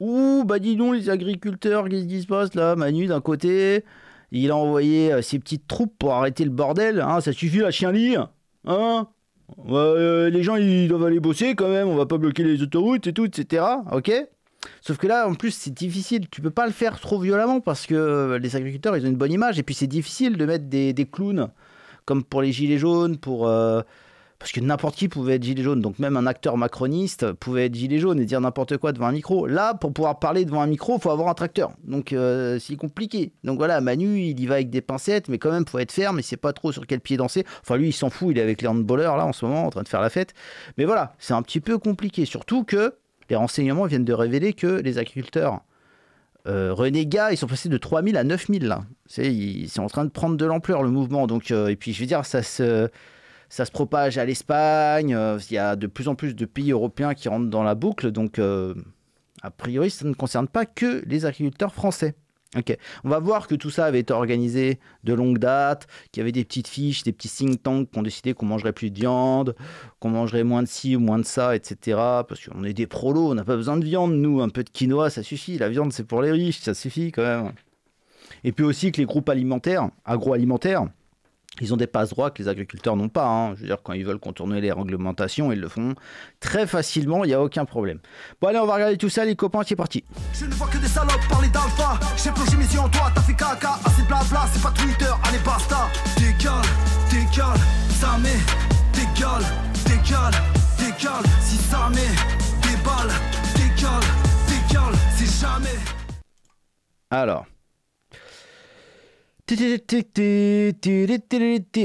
Ouh, bah dis donc, les agriculteurs, qu'est-ce qui se passe là Manu, d'un côté, il a envoyé euh, ses petites troupes pour arrêter le bordel. Hein, ça suffit, la chien lit Hein euh, Les gens, ils doivent aller bosser quand même. On va pas bloquer les autoroutes et tout, etc. Ok Sauf que là, en plus, c'est difficile. Tu peux pas le faire trop violemment parce que euh, les agriculteurs, ils ont une bonne image. Et puis, c'est difficile de mettre des, des clowns, comme pour les gilets jaunes, pour. Parce que n'importe qui pouvait être gilet jaune, donc même un acteur macroniste pouvait être gilet jaune et dire n'importe quoi devant un micro. Là, pour pouvoir parler devant un micro, il faut avoir un tracteur. Donc euh, c'est compliqué. Donc voilà, Manu, il y va avec des pincettes, mais quand même, il faut être ferme, il sait pas trop sur quel pied danser. Enfin, lui, il s'en fout, il est avec les handballers là en ce moment, en train de faire la fête. Mais voilà, c'est un petit peu compliqué. Surtout que les renseignements viennent de révéler que les agriculteurs renégat, euh, renégats, ils sont passés de 3000 à 9000 là. C'est, ils sont en train de prendre de l'ampleur le mouvement. Donc, euh, et puis je veux dire, ça se ça se propage à l'Espagne. Euh, il y a de plus en plus de pays européens qui rentrent dans la boucle. Donc, euh, a priori, ça ne concerne pas que les agriculteurs français. Ok. On va voir que tout ça avait été organisé de longue date, qu'il y avait des petites fiches, des petits think tanks qui ont décidé qu'on mangerait plus de viande, qu'on mangerait moins de ci ou moins de ça, etc. Parce qu'on est des prolos, on n'a pas besoin de viande, nous. Un peu de quinoa, ça suffit. La viande, c'est pour les riches, ça suffit quand même. Et puis aussi que les groupes alimentaires, agroalimentaires, ils ont des passe-droits que les agriculteurs n'ont pas. Hein. Je veux dire, quand ils veulent contourner les réglementations, ils le font très facilement, il n'y a aucun problème. Bon, allez, on va regarder tout ça, les copains, c'est parti. Je ne vois que des salopes parler d'alpha. J'ai plongé mes yeux en toi, t'as fait caca. Assez de blabla, c'est pas Twitter, allez, basta. Décale, décale, ça met. Décale, décale, décale. Si ça met des balles, décale, décale, c'est jamais. Alors.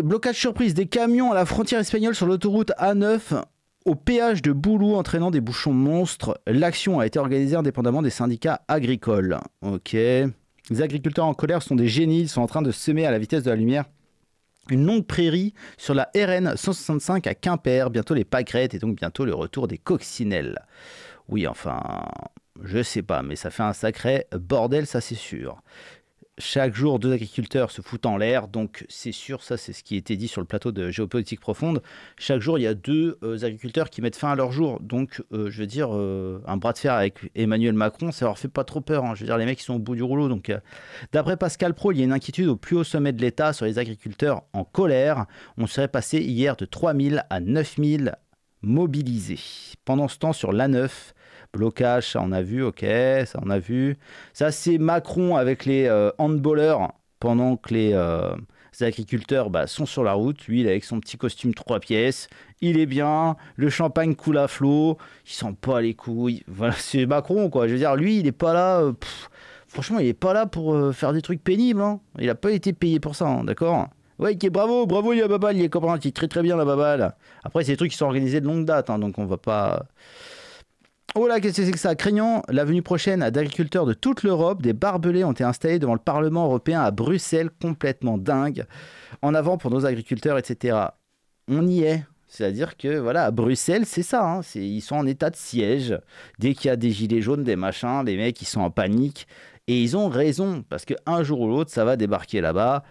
Blocage surprise des camions à la frontière espagnole sur l'autoroute A9 au péage de Boulou entraînant des bouchons monstres. L'action a été organisée indépendamment des syndicats agricoles. Ok. Les agriculteurs en colère sont des génies, ils sont en train de semer à la vitesse de la lumière une longue prairie sur la RN 165 à Quimper, bientôt les pâquerettes et donc bientôt le retour des coccinelles. Oui, enfin, je sais pas, mais ça fait un sacré bordel, ça c'est sûr chaque jour deux agriculteurs se foutent en l'air. Donc c'est sûr, ça c'est ce qui était dit sur le plateau de géopolitique profonde. Chaque jour, il y a deux euh, agriculteurs qui mettent fin à leur jour. Donc euh, je veux dire, euh, un bras de fer avec Emmanuel Macron, ça leur fait pas trop peur. Hein. Je veux dire, les mecs ils sont au bout du rouleau. Donc d'après Pascal Pro, il y a une inquiétude au plus haut sommet de l'État sur les agriculteurs en colère. On serait passé hier de 3000 à 9000 mobilisés. Pendant ce temps, sur l'A9, Blocage, ça on a vu, ok, ça on a vu. Ça c'est Macron avec les handballeurs handballers pendant que euh, les, agriculteurs bah, sont sur la route. Lui, il est avec son petit costume trois pièces, il est bien, le champagne coule à flot, il sent pas les couilles. Voilà, c'est Macron quoi. Je veux dire, lui, il est pas là. Euh, franchement, il est pas là pour euh, faire des trucs pénibles. Hein. Il a pas été payé pour ça, hein, d'accord Ouais, qui est bravo, bravo a Babal, il est qui très très bien la Babal. Après, c'est des trucs qui sont organisés de longue date, hein, donc on va pas. Oh là, qu'est-ce que c'est que ça Craignant la venue prochaine d'agriculteurs de toute l'Europe, des barbelés ont été installés devant le Parlement européen à Bruxelles, complètement dingue. En avant pour nos agriculteurs, etc. On y est. C'est-à-dire que voilà, à Bruxelles, c'est ça. Hein. ils sont en état de siège. Dès qu'il y a des gilets jaunes, des machins, les mecs, ils sont en panique. Et ils ont raison, parce qu'un jour ou l'autre, ça va débarquer là-bas.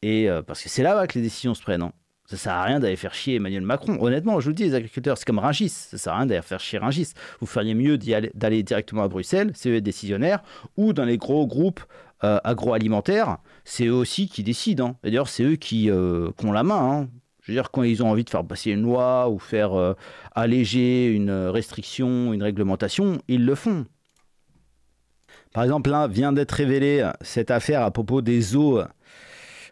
Et euh, parce que c'est là-bas que les décisions se prennent. Hein. Ça sert à rien d'aller faire chier Emmanuel Macron. Honnêtement, je vous le dis, les agriculteurs, c'est comme Rangis. Ça sert à rien d'aller faire chier Rangis. Vous feriez mieux d'aller directement à Bruxelles, c'est eux les décisionnaires, ou dans les gros groupes euh, agroalimentaires, c'est eux aussi qui décident. Hein. D'ailleurs, c'est eux qui, euh, ont la main. Hein. Je veux dire, quand ils ont envie de faire passer une loi ou faire euh, alléger une restriction, une réglementation, ils le font. Par exemple, là, vient d'être révélée cette affaire à propos des eaux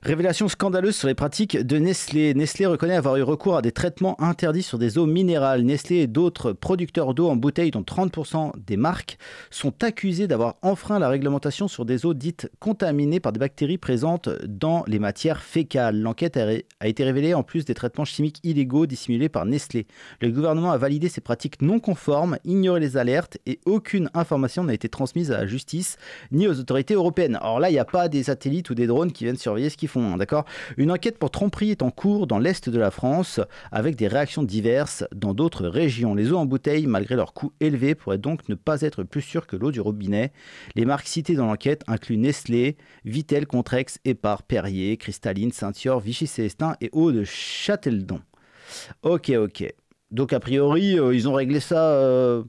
Révélation scandaleuse sur les pratiques de Nestlé. Nestlé reconnaît avoir eu recours à des traitements interdits sur des eaux minérales. Nestlé et d'autres producteurs d'eau en bouteille, dont 30% des marques, sont accusés d'avoir enfreint la réglementation sur des eaux dites contaminées par des bactéries présentes dans les matières fécales. L'enquête a été révélée en plus des traitements chimiques illégaux dissimulés par Nestlé. Le gouvernement a validé ces pratiques non conformes, ignoré les alertes et aucune information n'a été transmise à la justice ni aux autorités européennes. Or là, il n'y a pas des satellites ou des drones qui viennent surveiller ce qu'ils Hein, d'accord Une enquête pour tromperie est en cours dans l'est de la France, avec des réactions diverses dans d'autres régions. Les eaux en bouteille, malgré leur coût élevé, pourraient donc ne pas être plus sûres que l'eau du robinet. Les marques citées dans l'enquête incluent Nestlé, Vitel, Contrex, Par Perrier, Cristaline, Saint-Yor, Vichy-Célestin et Eau de Châteldon. Ok, ok. Donc a priori, euh, ils ont réglé ça, euh,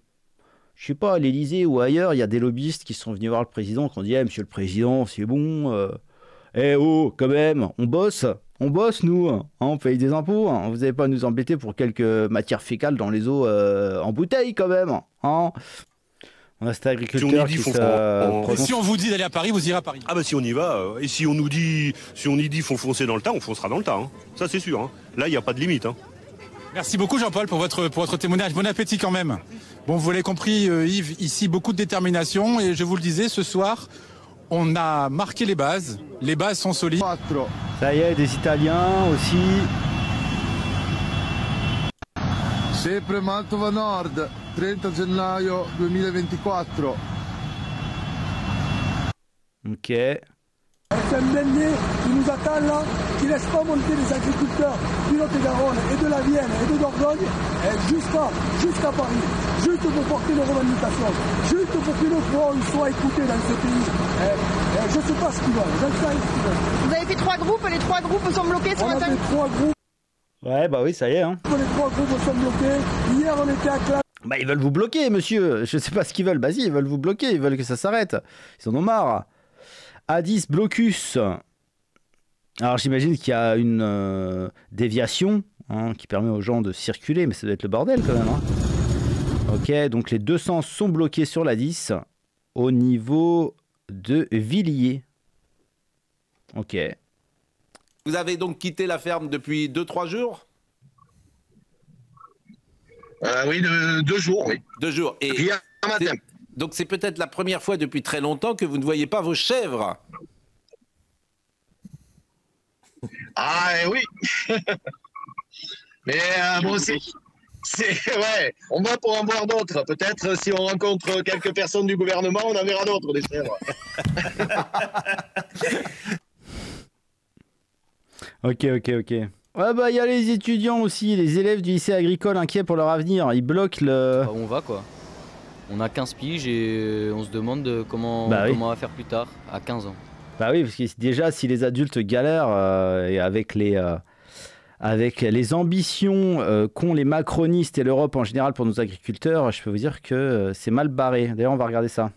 je sais pas, à l'Elysée ou ailleurs. Il y a des lobbyistes qui sont venus voir le président, qui ont dit eh, Monsieur le président, c'est bon, euh, eh oh, quand même, on bosse on bosse, nous, hein. on paye des impôts, hein. vous n'allez pas à nous embêter pour quelques matières fécales dans les eaux euh, en bouteille quand même. Hein on a agriculteur si on si on vous dit d'aller à Paris, vous irez à Paris. Ah bah si on y va, euh, et si on nous dit, si on y dit faut foncer dans le tas, on foncera dans le tas. Hein. Ça c'est sûr. Là, il n'y a pas de limite. Merci beaucoup Jean-Paul pour votre, pour votre témoignage. Bon appétit quand même. Bon, vous l'avez compris euh, Yves, ici beaucoup de détermination et je vous le disais, ce soir, on a marqué les bases. Les bases sont solides. Ça y est, des Italiens aussi. Sempre Mantova Nord, 30 gennaio 2024. Ok. C'est un qui nous attend là, qui ne laisse pas monter les agriculteurs du Lot-et-Garonne et de la Vienne et de Dordogne jusqu'à jusqu'à Paris, juste pour porter nos revendications, juste pour que nos voix soient écoutées dans ce pays. je ne sais pas ce qu'ils veulent, je ne sais pas ce qu'ils veulent. Vous avez fait trois groupes, et les trois groupes sont bloqués sur la table. Ouais, bah oui, ça y est. Hein. Les trois groupes sont bloqués. Hier, on était à Cla Bah ils veulent vous bloquer, monsieur. Je ne sais pas ce qu'ils veulent. vas-y ils veulent vous bloquer, ils veulent que ça s'arrête. Ils en ont marre. A10 Blocus. Alors j'imagine qu'il y a une euh, déviation hein, qui permet aux gens de circuler, mais ça doit être le bordel quand même. Hein. Ok, donc les 200 sont bloqués sur la 10 au niveau de Villiers. Ok. Vous avez donc quitté la ferme depuis 2-3 jours euh, Oui, deux, jours, oui. Deux jours. Et matin. Donc c'est peut-être la première fois depuis très longtemps que vous ne voyez pas vos chèvres. Ah eh oui. Mais euh, moi aussi. Ouais, on va pour en voir d'autres. Peut-être si on rencontre quelques personnes du gouvernement, on en verra d'autres des chèvres. ok, ok, ok. Ouais, bah il y a les étudiants aussi, les élèves du lycée agricole inquiets pour leur avenir. Ils bloquent le. Bah, on va quoi on a 15 piges et euh, on se demande euh, bah comment, on va faire plus tard, à 15 ans. Bah oui, parce que déjà, si les adultes galèrent euh, et avec les. ambitions qu'ont les macronistes et l'Europe en général pour nos agriculteurs, je peux vous dire que c'est mal barré. D'ailleurs, on va regarder ça.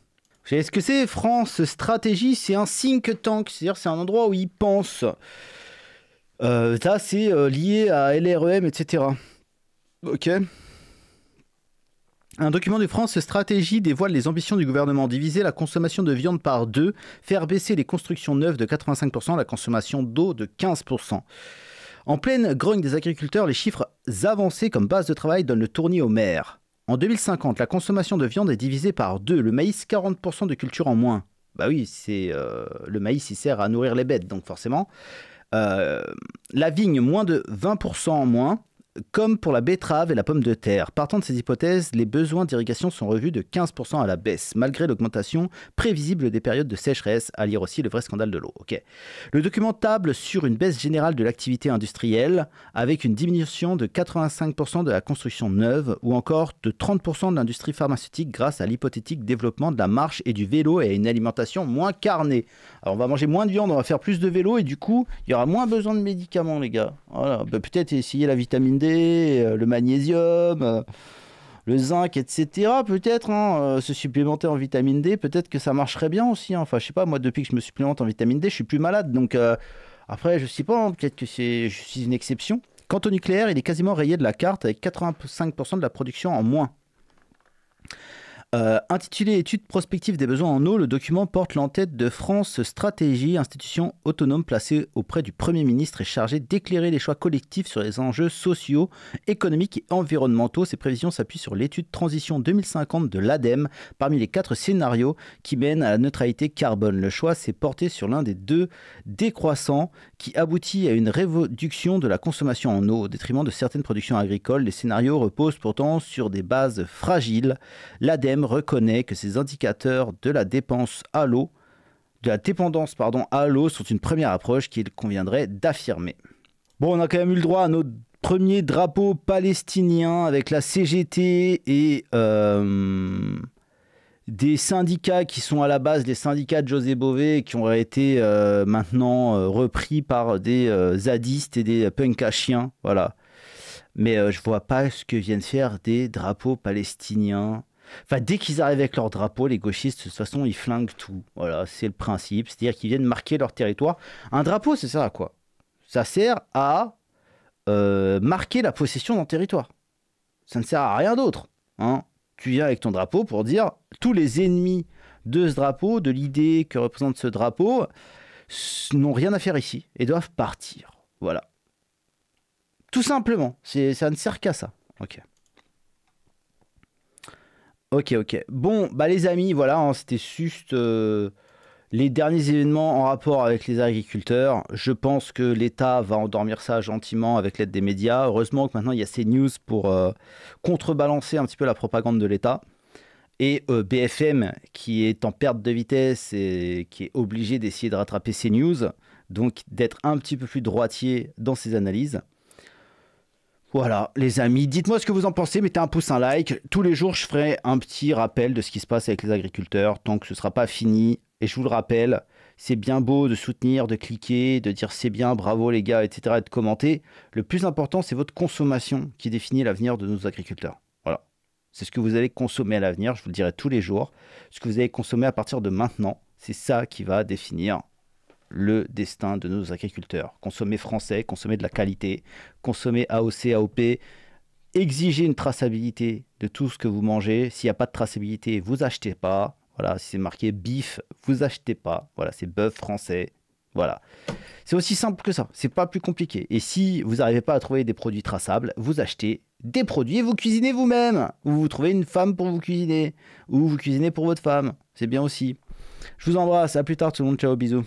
Est-ce que c'est France Stratégie C'est un think tank, c'est-à-dire c'est un endroit où ils pensent. ça, c'est lié à LREM, etc. Ok. Un document de France Stratégie dévoile les ambitions du gouvernement. Diviser la consommation de viande par deux, faire baisser les constructions neuves de 85%, la consommation d'eau de 15%. En pleine grogne des agriculteurs, les chiffres avancés comme base de travail donnent le tournis aux maires. En 2050, la consommation de viande est divisée par deux, le maïs 40% de culture en moins. Bah oui, c'est euh, le maïs il sert à nourrir les bêtes, donc forcément. Euh, la vigne moins de 20% en moins, comme pour la betterave et la pomme de terre. Partant de ces hypothèses, les besoins d'irrigation sont revus de 15% à la baisse, malgré l'augmentation prévisible des périodes de sécheresse, à lire aussi le vrai scandale de l'eau. Le document table sur une baisse générale de l'activité industrielle, avec une diminution de 85% de la construction neuve, ou encore de 30% de l'industrie pharmaceutique grâce à l'hypothétique développement de la marche et du vélo et à une alimentation moins carnée. Alors on va manger moins de viande, on va faire plus de vélo, et du coup, il y aura moins besoin de médicaments, les gars. Voilà, bah, peut-être essayer la vitamine D euh, le magnésium, euh, le zinc, etc. Peut-être se hein, euh, supplémenter en vitamine D, peut-être que ça marcherait bien aussi. Hein. Enfin, je sais pas, moi, depuis que je me supplémente en vitamine D, je suis plus malade. Donc, après, je sais pas, hein, peut-être que c'est, je suis une exception. Quant au nucléaire, il est quasiment rayé de la carte avec 85% de la production en moins. Euh, intitulé Étude prospective des besoins en eau, le document porte l'entête de France Stratégie, institution autonome placée auprès du Premier ministre et chargée d'éclairer les choix collectifs sur les enjeux sociaux, économiques et environnementaux. Ces prévisions s'appuient sur l'étude Transition 2050 de l'ADEME parmi les quatre scénarios qui mènent à la neutralité carbone. Le choix s'est porté sur l'un des deux décroissants qui aboutit à une réduction de la consommation en eau au détriment de certaines productions agricoles. Les scénarios reposent pourtant sur des bases fragiles. L'ADEME reconnaît que ces indicateurs de la dépense à l'eau, de la dépendance pardon, à l'eau sont une première approche qu'il conviendrait d'affirmer. Bon, on a quand même eu le droit à notre premier drapeau palestinien avec la CGT et euh, des syndicats qui sont à la base des syndicats de José Bové qui ont été euh, maintenant euh, repris par des zadistes et des punkachiens. Voilà. Mais je vois pas ce que viennent faire des drapeaux palestiniens Enfin, dès qu'ils arrivent avec leur drapeau, les gauchistes, de toute façon, ils flinguent tout. Voilà, c'est le principe. C'est-à-dire qu'ils viennent marquer leur territoire. Un drapeau, c'est ça à quoi Ça sert à euh, marquer la possession d'un territoire. Ça ne sert à rien d'autre. Hein tu viens avec ton drapeau pour dire tous les ennemis de ce drapeau, de l'idée que représente ce drapeau, n'ont rien à faire ici et doivent partir. Voilà. Tout simplement. Ça ne sert qu'à ça. Ok. Ok, ok. Bon, bah les amis, voilà, hein, c'était juste euh, les derniers événements en rapport avec les agriculteurs. Je pense que l'État va endormir ça gentiment avec l'aide des médias. Heureusement que maintenant il y a ces news pour euh, contrebalancer un petit peu la propagande de l'État. Et euh, BFM, qui est en perte de vitesse et qui est obligé d'essayer de rattraper ces news, donc d'être un petit peu plus droitier dans ses analyses. Voilà, les amis, dites-moi ce que vous en pensez, mettez un pouce, un like. Tous les jours, je ferai un petit rappel de ce qui se passe avec les agriculteurs tant que ce ne sera pas fini. Et je vous le rappelle, c'est bien beau de soutenir, de cliquer, de dire c'est bien, bravo les gars, etc. et de commenter. Le plus important, c'est votre consommation qui définit l'avenir de nos agriculteurs. Voilà, c'est ce que vous allez consommer à l'avenir, je vous le dirai tous les jours. Ce que vous allez consommer à partir de maintenant, c'est ça qui va définir le destin de nos agriculteurs. Consommer français, consommer de la qualité, consommer AOC, AOP, exiger une traçabilité de tout ce que vous mangez. S'il n'y a pas de traçabilité, vous achetez pas. Voilà, si c'est marqué bif, vous achetez pas. Voilà, c'est bœuf français. Voilà. C'est aussi simple que ça, c'est pas plus compliqué. Et si vous n'arrivez pas à trouver des produits traçables, vous achetez des produits et vous cuisinez vous-même. Ou vous trouvez une femme pour vous cuisiner. Ou vous cuisinez pour votre femme. C'est bien aussi. Je vous embrasse, à plus tard tout le monde, ciao, bisous.